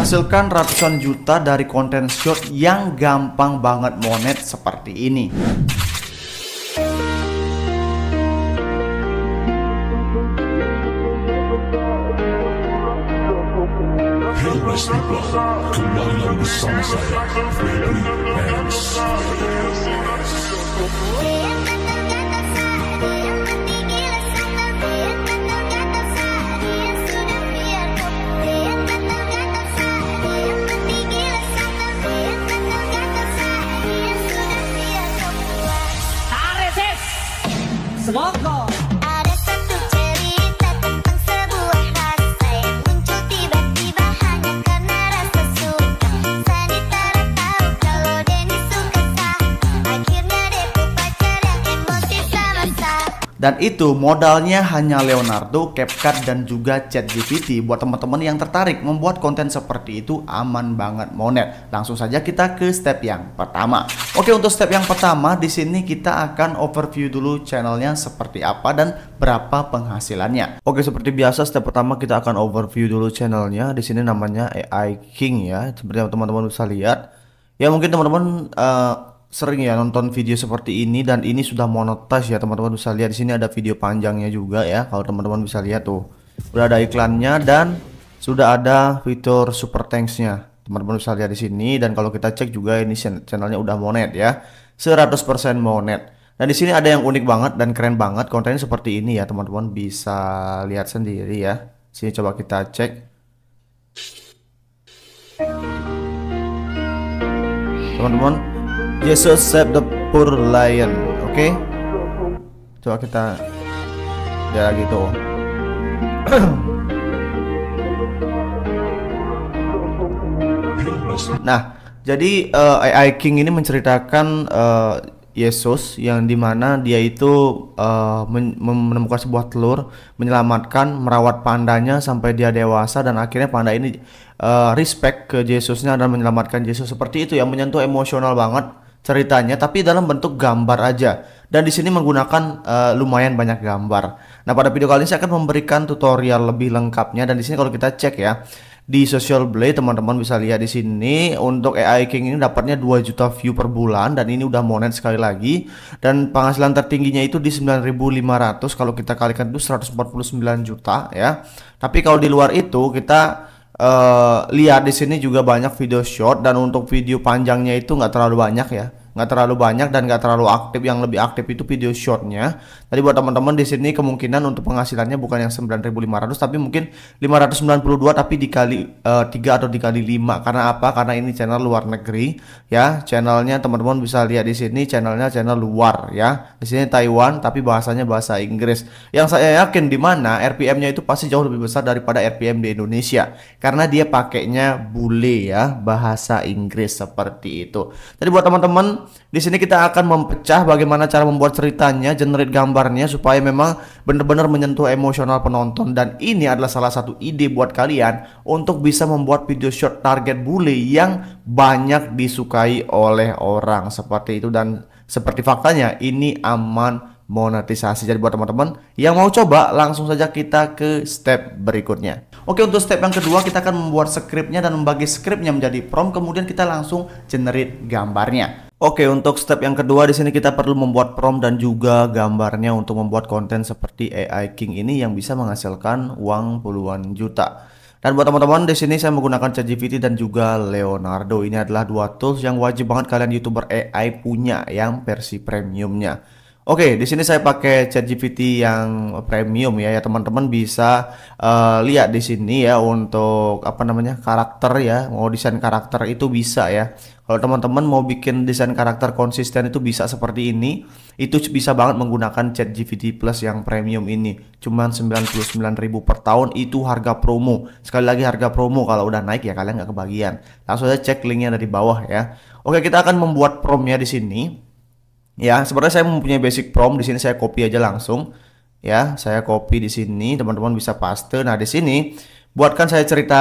menghasilkan ratusan juta dari konten short yang gampang banget monet seperti ini. Hey kembali bersama saya, Febri Welcome. Dan itu modalnya hanya Leonardo, CapCut, dan juga ChatGPT. Buat teman-teman yang tertarik membuat konten seperti itu aman banget monet. Langsung saja kita ke step yang pertama. Oke untuk step yang pertama di sini kita akan overview dulu channelnya seperti apa dan berapa penghasilannya. Oke seperti biasa step pertama kita akan overview dulu channelnya. Di sini namanya AI King ya. Seperti yang teman-teman bisa lihat. Ya mungkin teman-teman eh, sering ya nonton video seperti ini dan ini sudah monetize ya teman-teman bisa lihat di sini ada video panjangnya juga ya kalau teman-teman bisa lihat tuh udah ada iklannya dan sudah ada fitur super tanksnya teman-teman bisa lihat di sini dan kalau kita cek juga ini channelnya udah monet ya 100% monet dan di sini ada yang unik banget dan keren banget kontennya seperti ini ya teman-teman bisa lihat sendiri ya. Sini coba kita cek. Teman-teman Jesus save the poor lion. Oke. Okay? Coba kita ya gitu. nah, jadi uh, eh, AI King ini menceritakan uh, Yesus yang dimana dia itu uh, menemukan sebuah telur, menyelamatkan, merawat pandanya sampai dia dewasa dan akhirnya panda ini uh, respect ke Yesusnya dan menyelamatkan Yesus seperti itu yang menyentuh emosional banget ceritanya tapi dalam bentuk gambar aja dan di sini menggunakan uh, lumayan banyak gambar. Nah, pada video kali ini saya akan memberikan tutorial lebih lengkapnya dan di sini kalau kita cek ya di Social Blade teman-teman bisa lihat di sini untuk AI King ini dapatnya 2 juta view per bulan dan ini udah monet sekali lagi dan penghasilan tertingginya itu di 9.500 kalau kita kalikan itu 149 juta ya. Tapi kalau di luar itu kita Eh, lihat di sini juga banyak video short dan untuk video panjangnya itu nggak terlalu banyak ya nggak terlalu banyak dan nggak terlalu aktif yang lebih aktif itu video shortnya tadi buat teman-teman di sini kemungkinan untuk penghasilannya bukan yang 9500 tapi mungkin 592 tapi dikali uh, eh, 3 atau dikali 5 karena apa karena ini channel luar negeri ya channelnya teman-teman bisa lihat di sini channelnya channel luar ya di sini Taiwan tapi bahasanya bahasa Inggris yang saya yakin di mana RPM-nya itu pasti jauh lebih besar daripada RPM di Indonesia karena dia pakainya bule ya bahasa Inggris seperti itu tadi buat teman-teman di sini kita akan mempecah bagaimana cara membuat ceritanya, generate gambarnya supaya memang benar-benar menyentuh emosional penonton dan ini adalah salah satu ide buat kalian untuk bisa membuat video short target bule yang banyak disukai oleh orang seperti itu dan seperti faktanya ini aman monetisasi. Jadi buat teman-teman yang mau coba langsung saja kita ke step berikutnya. Oke untuk step yang kedua kita akan membuat skripnya dan membagi skripnya menjadi prompt kemudian kita langsung generate gambarnya. Oke, untuk step yang kedua di sini kita perlu membuat prom dan juga gambarnya untuk membuat konten seperti AI King ini yang bisa menghasilkan uang puluhan juta. Dan buat teman-teman di sini saya menggunakan ChatGPT dan juga Leonardo. Ini adalah dua tools yang wajib banget kalian YouTuber AI punya yang versi premiumnya. Oke, di sini saya pakai ChatGPT yang premium ya, ya teman-teman bisa uh, lihat di sini ya untuk apa namanya karakter ya, mau desain karakter itu bisa ya. Kalau teman-teman mau bikin desain karakter konsisten itu bisa seperti ini, itu bisa banget menggunakan ChatGPT Plus yang premium ini. Cuman 99.000 per tahun itu harga promo. Sekali lagi harga promo kalau udah naik ya kalian nggak kebagian. Langsung aja cek linknya dari bawah ya. Oke, kita akan membuat promnya di sini ya sebenarnya saya mempunyai basic prompt di sini saya copy aja langsung ya saya copy di sini teman-teman bisa paste nah di sini buatkan saya cerita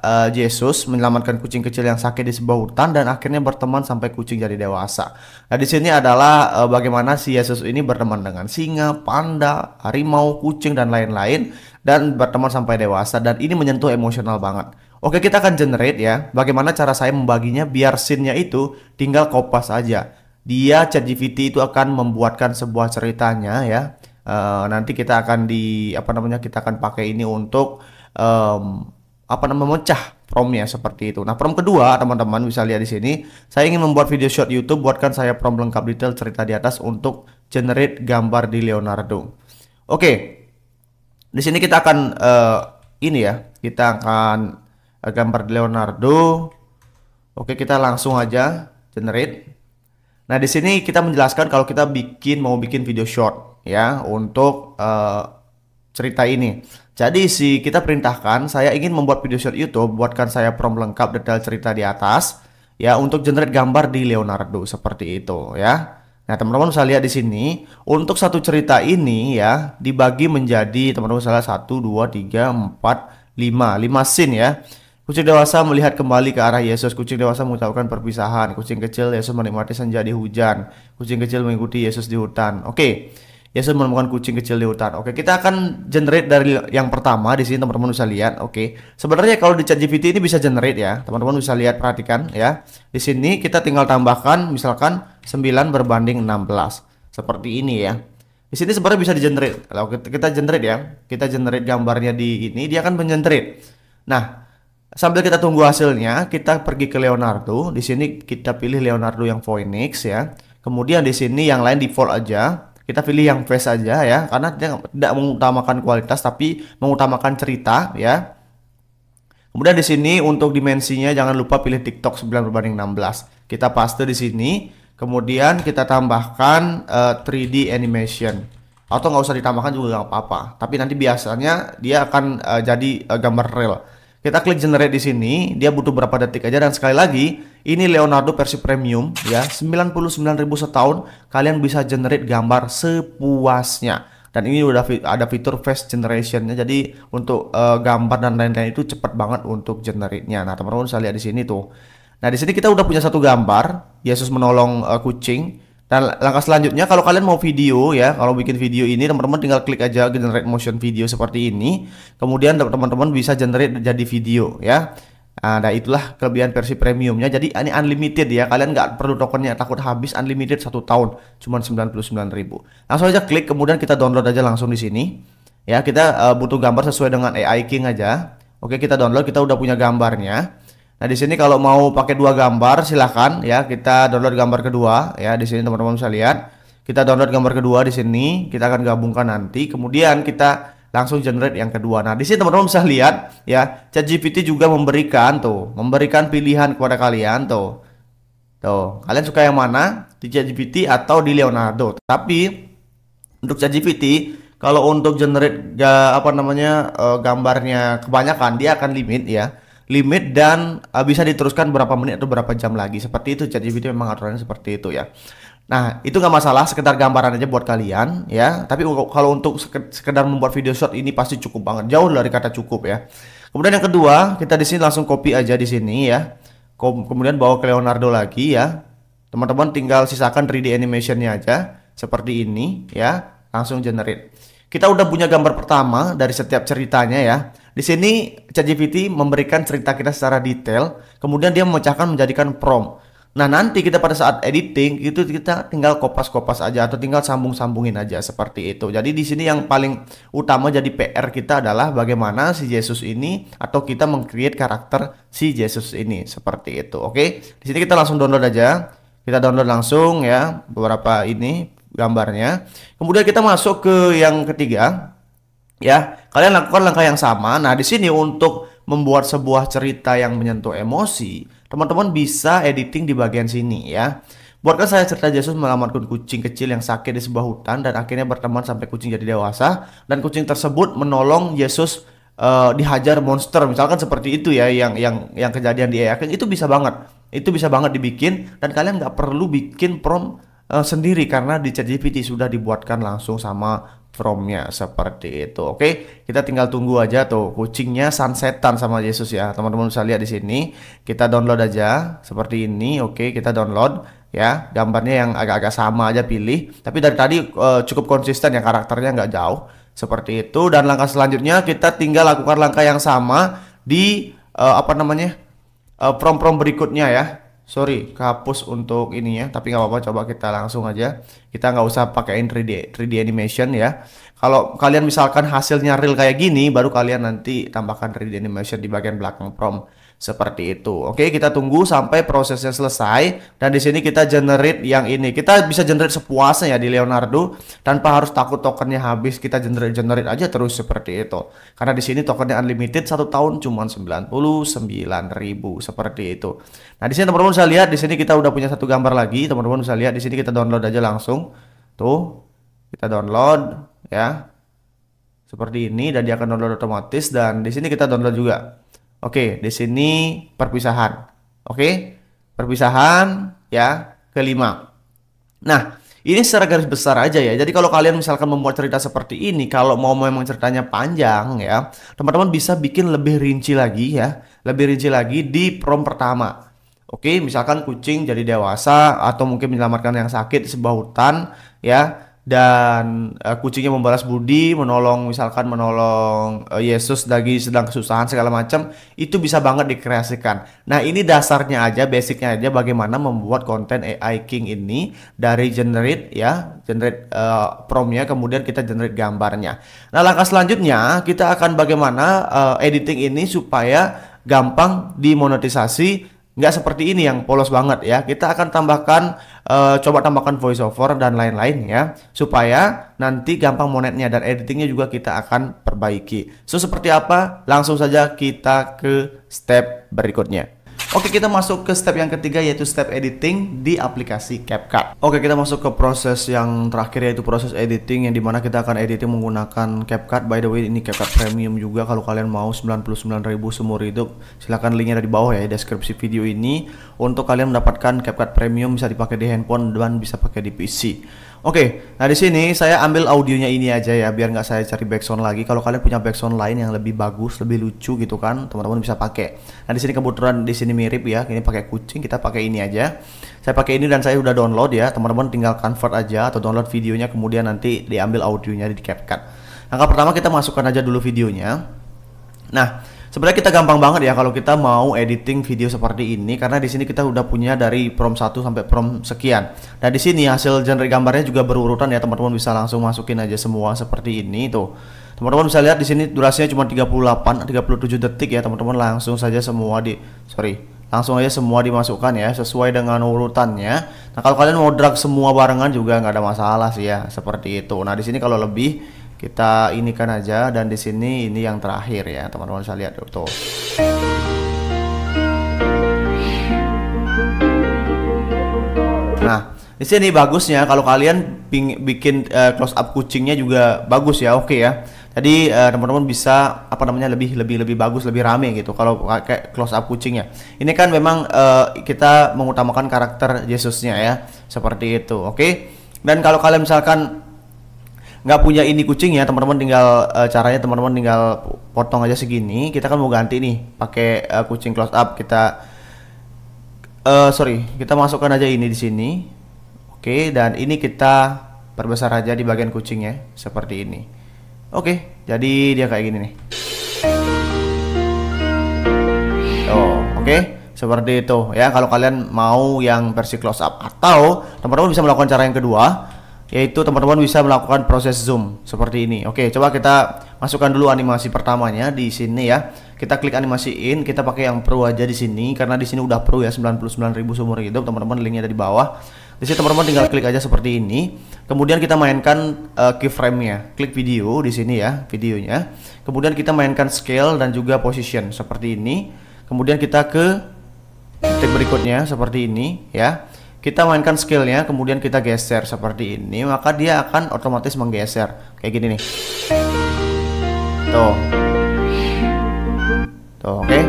uh, Yesus menyelamatkan kucing kecil yang sakit di sebuah hutan dan akhirnya berteman sampai kucing jadi dewasa. Nah di sini adalah uh, bagaimana si Yesus ini berteman dengan singa, panda, harimau, kucing dan lain-lain dan berteman sampai dewasa dan ini menyentuh emosional banget. Oke kita akan generate ya bagaimana cara saya membaginya biar scene-nya itu tinggal kopas aja dia ChatGPT itu akan membuatkan sebuah ceritanya ya. Uh, nanti kita akan di apa namanya kita akan pakai ini untuk um, apa namanya memecah promnya seperti itu. Nah, prom kedua teman-teman bisa lihat di sini, saya ingin membuat video short YouTube buatkan saya prom lengkap detail cerita di atas untuk generate gambar di Leonardo. Oke. Okay. Di sini kita akan uh, ini ya, kita akan uh, gambar Leonardo. Oke, okay, kita langsung aja generate. Nah, di sini kita menjelaskan kalau kita bikin mau bikin video short ya untuk uh, cerita ini. Jadi si kita perintahkan saya ingin membuat video short YouTube, buatkan saya prompt lengkap detail cerita di atas ya untuk generate gambar di Leonardo seperti itu ya. Nah, teman-teman bisa lihat di sini untuk satu cerita ini ya dibagi menjadi teman-teman salah satu dua tiga empat lima lima scene ya. Kucing dewasa melihat kembali ke arah Yesus. Kucing dewasa mengucapkan perpisahan. Kucing kecil Yesus menikmati senja di hujan. Kucing kecil mengikuti Yesus di hutan. Oke. Yesus menemukan kucing kecil di hutan. Oke, kita akan generate dari yang pertama di sini teman-teman bisa lihat. Oke. Sebenarnya kalau di ChatGPT ini bisa generate ya. Teman-teman bisa lihat perhatikan ya. Di sini kita tinggal tambahkan misalkan 9 berbanding 16. Seperti ini ya. Di sini sebenarnya bisa di generate. Kalau kita generate ya. Kita generate gambarnya di ini dia akan mengenerate. Nah, Sambil kita tunggu hasilnya, kita pergi ke Leonardo. Di sini kita pilih Leonardo yang Phoenix ya. Kemudian di sini yang lain default aja. Kita pilih yang face aja ya, karena dia tidak mengutamakan kualitas tapi mengutamakan cerita ya. Kemudian di sini untuk dimensinya jangan lupa pilih TikTok 9 berbanding 16. Kita paste di sini, kemudian kita tambahkan uh, eh, 3D animation atau nggak usah ditambahkan juga nggak apa-apa. Tapi nanti biasanya dia akan uh, jadi uh, gambar real. Kita klik generate di sini, dia butuh berapa detik aja dan sekali lagi ini Leonardo versi premium ya, 99.000 setahun kalian bisa generate gambar sepuasnya. Dan ini udah ada fitur face generationnya, jadi untuk uh, gambar dan lain-lain itu cepat banget untuk generate-nya. Nah teman-teman bisa lihat di sini tuh. Nah di sini kita udah punya satu gambar Yesus menolong uh, kucing Nah, langkah selanjutnya kalau kalian mau video ya, kalau bikin video ini teman-teman tinggal klik aja generate motion video seperti ini. Kemudian teman-teman bisa generate jadi video ya. Ah, nah, itulah kelebihan versi premiumnya. Jadi ini unlimited ya. Kalian nggak perlu tokennya takut habis unlimited satu tahun, cuman 99.000. Langsung aja klik kemudian kita download aja langsung di sini. Ya, kita uh, butuh gambar sesuai dengan AI King aja. Oke, kita download, kita udah punya gambarnya. Nah, di sini kalau mau pakai dua gambar silahkan ya, kita download gambar kedua ya. Di sini teman-teman bisa lihat, kita download gambar kedua di sini, kita akan gabungkan nanti. Kemudian kita langsung generate yang kedua. Nah, di sini teman-teman bisa lihat ya, ChatGPT juga memberikan tuh, memberikan pilihan kepada kalian tuh. Tuh, kalian suka yang mana? Di ChatGPT atau di Leonardo? Tapi untuk ChatGPT kalau untuk generate apa namanya eh, gambarnya kebanyakan dia akan limit ya limit dan uh, bisa diteruskan berapa menit atau berapa jam lagi seperti itu Jadi itu memang aturannya seperti itu ya nah itu nggak masalah sekedar gambaran aja buat kalian ya tapi kalau untuk sekedar membuat video short ini pasti cukup banget jauh dari kata cukup ya kemudian yang kedua kita di sini langsung copy aja di sini ya kemudian bawa ke Leonardo lagi ya teman-teman tinggal sisakan 3D animationnya aja seperti ini ya langsung generate kita udah punya gambar pertama dari setiap ceritanya ya. Di sini ChatGPT memberikan cerita kita secara detail, kemudian dia memecahkan menjadikan prompt. Nah nanti kita pada saat editing itu kita tinggal kopas-kopas aja atau tinggal sambung-sambungin aja seperti itu. Jadi di sini yang paling utama jadi PR kita adalah bagaimana si Yesus ini atau kita mengcreate karakter si Yesus ini seperti itu. Oke, di sini kita langsung download aja. Kita download langsung ya beberapa ini gambarnya. Kemudian kita masuk ke yang ketiga. Ya, kalian lakukan langkah yang sama. Nah, di sini untuk membuat sebuah cerita yang menyentuh emosi, teman-teman bisa editing di bagian sini ya. Buatkan saya cerita Yesus melamatkan kucing kecil yang sakit di sebuah hutan dan akhirnya berteman sampai kucing jadi dewasa dan kucing tersebut menolong Yesus uh, dihajar monster misalkan seperti itu ya yang yang yang kejadian di Ayakin itu bisa banget itu bisa banget dibikin dan kalian nggak perlu bikin prompt uh, sendiri karena di ChatGPT sudah dibuatkan langsung sama promnya seperti itu. Oke, kita tinggal tunggu aja tuh kucingnya sunsetan sama Yesus ya. Teman-teman bisa lihat di sini. Kita download aja seperti ini. Oke, kita download ya. Gambarnya yang agak-agak sama aja pilih. Tapi dari tadi uh, cukup konsisten ya karakternya nggak jauh. Seperti itu dan langkah selanjutnya kita tinggal lakukan langkah yang sama di uh, apa namanya? prompt prom uh, berikutnya ya sorry kehapus untuk ini ya tapi nggak apa-apa coba kita langsung aja kita nggak usah pakaiin 3D 3D animation ya kalau kalian misalkan hasilnya real kayak gini baru kalian nanti tambahkan 3D animation di bagian belakang prom seperti itu. Oke, kita tunggu sampai prosesnya selesai dan di sini kita generate yang ini. Kita bisa generate sepuasnya ya di Leonardo tanpa harus takut tokennya habis. Kita generate generate aja terus seperti itu. Karena di sini tokennya unlimited satu tahun cuma 99.000 seperti itu. Nah, di sini teman-teman bisa lihat di sini kita udah punya satu gambar lagi. Teman-teman bisa lihat di sini kita download aja langsung. Tuh. Kita download ya. Seperti ini dan dia akan download otomatis dan di sini kita download juga Oke, di sini perpisahan. Oke, perpisahan ya kelima. Nah, ini secara garis besar aja ya. Jadi kalau kalian misalkan membuat cerita seperti ini, kalau mau memang ceritanya panjang ya, teman-teman bisa bikin lebih rinci lagi ya, lebih rinci lagi di prom pertama. Oke, misalkan kucing jadi dewasa atau mungkin menyelamatkan yang sakit di sebuah hutan ya dan uh, kucingnya membalas budi, menolong misalkan menolong uh, Yesus lagi sedang kesusahan segala macam, itu bisa banget dikreasikan. Nah, ini dasarnya aja, basicnya aja bagaimana membuat konten AI King ini dari generate ya, generate uh, promnya kemudian kita generate gambarnya. Nah, langkah selanjutnya kita akan bagaimana uh, editing ini supaya gampang dimonetisasi nggak seperti ini yang polos banget ya. Kita akan tambahkan uh, coba tambahkan voiceover dan lain-lain ya supaya nanti gampang monetnya dan editingnya juga kita akan perbaiki. So seperti apa? Langsung saja kita ke step berikutnya. Oke, kita masuk ke step yang ketiga yaitu step editing di aplikasi CapCut. Oke, kita masuk ke proses yang terakhir yaitu proses editing yang dimana kita akan editing menggunakan CapCut. By the way, ini CapCut Premium juga kalau kalian mau 99.000 seumur hidup. Silahkan linknya ada di bawah ya deskripsi video ini. Untuk kalian mendapatkan CapCut Premium bisa dipakai di handphone dan bisa pakai di PC. Oke, okay, nah di sini saya ambil audionya ini aja ya, biar nggak saya cari backsound lagi. Kalau kalian punya backsound lain yang lebih bagus, lebih lucu gitu kan, teman-teman bisa pakai. Nah di sini kebetulan di sini mirip ya, ini pakai kucing, kita pakai ini aja. Saya pakai ini dan saya udah download ya, teman-teman tinggal convert aja atau download videonya, kemudian nanti diambil audionya di CapCut. Langkah pertama kita masukkan aja dulu videonya. Nah, sebenarnya kita gampang banget ya kalau kita mau editing video seperti ini karena di sini kita udah punya dari prom 1 sampai prom sekian. Nah, di sini hasil generate gambarnya juga berurutan ya, teman-teman bisa langsung masukin aja semua seperti ini tuh. Teman-teman bisa lihat di sini durasinya cuma 38 37 detik ya, teman-teman langsung saja semua di sorry langsung aja semua dimasukkan ya sesuai dengan urutannya. Nah kalau kalian mau drag semua barengan juga nggak ada masalah sih ya seperti itu. Nah di sini kalau lebih kita ini kan aja dan di sini ini yang terakhir ya teman-teman bisa lihat tuh nah di sini bagusnya kalau kalian bikin uh, close up kucingnya juga bagus ya oke okay ya jadi uh, teman-teman bisa apa namanya lebih lebih lebih bagus lebih rame gitu kalau pakai close up kucingnya ini kan memang uh, kita mengutamakan karakter Yesusnya ya seperti itu oke okay? dan kalau kalian misalkan nggak punya ini kucing ya teman-teman tinggal uh, caranya teman-teman tinggal potong aja segini kita kan mau ganti nih pakai uh, kucing close up kita uh, sorry kita masukkan aja ini di sini oke okay, dan ini kita perbesar aja di bagian kucingnya seperti ini oke okay, jadi dia kayak gini nih oh oke okay seperti itu ya kalau kalian mau yang versi close up atau teman-teman bisa melakukan cara yang kedua yaitu teman-teman bisa melakukan proses zoom seperti ini. Oke, coba kita masukkan dulu animasi pertamanya di sini ya. Kita klik animasi in, kita pakai yang pro aja di sini karena di sini udah pro ya 99.000 seumur hidup. Teman-teman linknya ada di bawah. Di sini teman-teman tinggal klik aja seperti ini. Kemudian kita mainkan uh, keyframe-nya. Klik video di sini ya, videonya. Kemudian kita mainkan scale dan juga position seperti ini. Kemudian kita ke titik berikutnya seperti ini ya kita mainkan skillnya kemudian kita geser seperti ini maka dia akan otomatis menggeser kayak gini nih tuh tuh oke okay?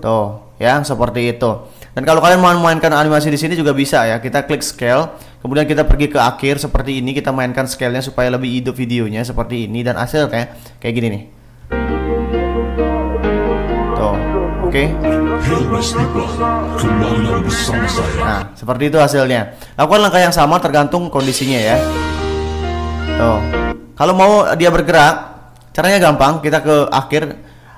tuh ya seperti itu dan kalau kalian mau mainkan animasi di sini juga bisa ya kita klik scale kemudian kita pergi ke akhir seperti ini kita mainkan scale-nya supaya lebih hidup videonya seperti ini dan hasilnya kayak gini nih oke okay? nah seperti itu hasilnya lakukan langkah yang sama tergantung kondisinya ya tuh kalau mau dia bergerak caranya gampang kita ke akhir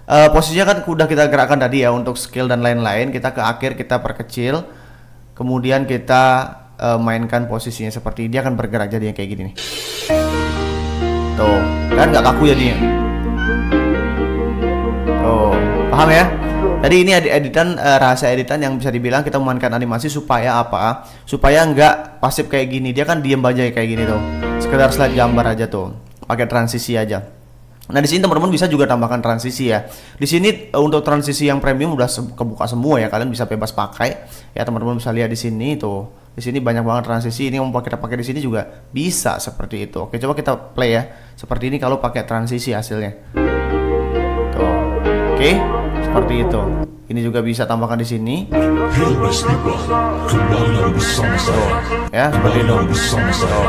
uh, posisinya kan udah kita gerakkan tadi ya untuk skill dan lain-lain kita ke akhir kita perkecil kemudian kita uh, mainkan posisinya seperti ini. dia akan bergerak jadi yang kayak gini nih tuh kan nggak kaku jadinya tuh paham ya Tadi ini ada editan uh, rahasia editan yang bisa dibilang kita memainkan animasi supaya apa? Supaya nggak pasif kayak gini. Dia kan diem aja kayak gini tuh. Sekedar slide gambar aja tuh. Pakai transisi aja. Nah di sini teman-teman bisa juga tambahkan transisi ya. Di sini uh, untuk transisi yang premium udah kebuka semua ya. Kalian bisa bebas pakai. Ya teman-teman bisa lihat di sini tuh. Di sini banyak banget transisi. Ini mau kita pakai di sini juga bisa seperti itu. Oke coba kita play ya. Seperti ini kalau pakai transisi hasilnya. Oke seperti itu. Ini juga bisa tambahkan di sini. Ya, seperti itu.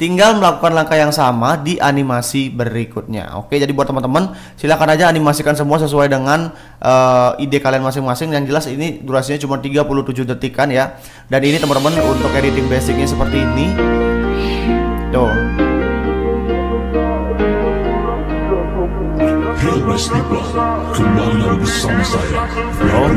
Tinggal melakukan langkah yang sama di animasi berikutnya. Oke, jadi buat teman-teman, silakan aja animasikan semua sesuai dengan uh, ide kalian masing-masing. Yang jelas ini durasinya cuma 37 detikan ya. Dan ini teman-teman untuk editing basicnya seperti ini. Tuh. Oh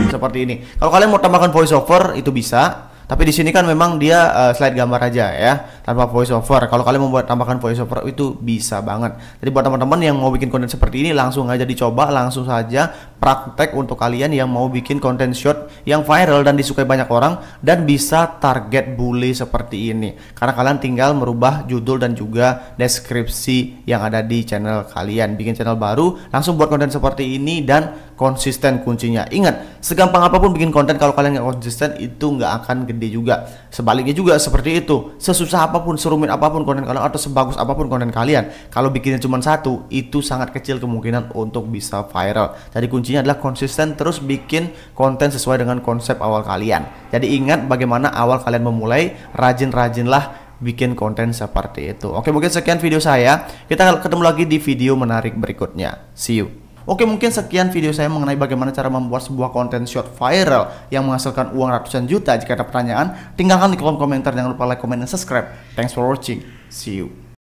seperti ini Kalau kalian mau tambahkan voiceover itu bisa tapi di sini kan memang dia uh, slide gambar aja ya, tanpa voice over. Kalau kalian membuat tambahkan voice over itu bisa banget. Jadi buat teman-teman yang mau bikin konten seperti ini langsung aja dicoba, langsung saja praktek untuk kalian yang mau bikin konten short yang viral dan disukai banyak orang dan bisa target bully seperti ini. Karena kalian tinggal merubah judul dan juga deskripsi yang ada di channel kalian. Bikin channel baru, langsung buat konten seperti ini dan konsisten kuncinya. Ingat, segampang apapun bikin konten kalau kalian nggak konsisten itu nggak akan gede juga. Sebaliknya juga seperti itu. Sesusah apapun, serumit apapun konten kalian atau sebagus apapun konten kalian, kalau bikinnya cuma satu, itu sangat kecil kemungkinan untuk bisa viral. Jadi kuncinya adalah konsisten terus bikin konten sesuai dengan konsep awal kalian. Jadi ingat bagaimana awal kalian memulai, rajin-rajinlah bikin konten seperti itu. Oke, mungkin sekian video saya. Kita ketemu lagi di video menarik berikutnya. See you. Oke mungkin sekian video saya mengenai bagaimana cara membuat sebuah konten short viral yang menghasilkan uang ratusan juta. Jika ada pertanyaan, tinggalkan di kolom komentar. Jangan lupa like, comment, dan subscribe. Thanks for watching. See you.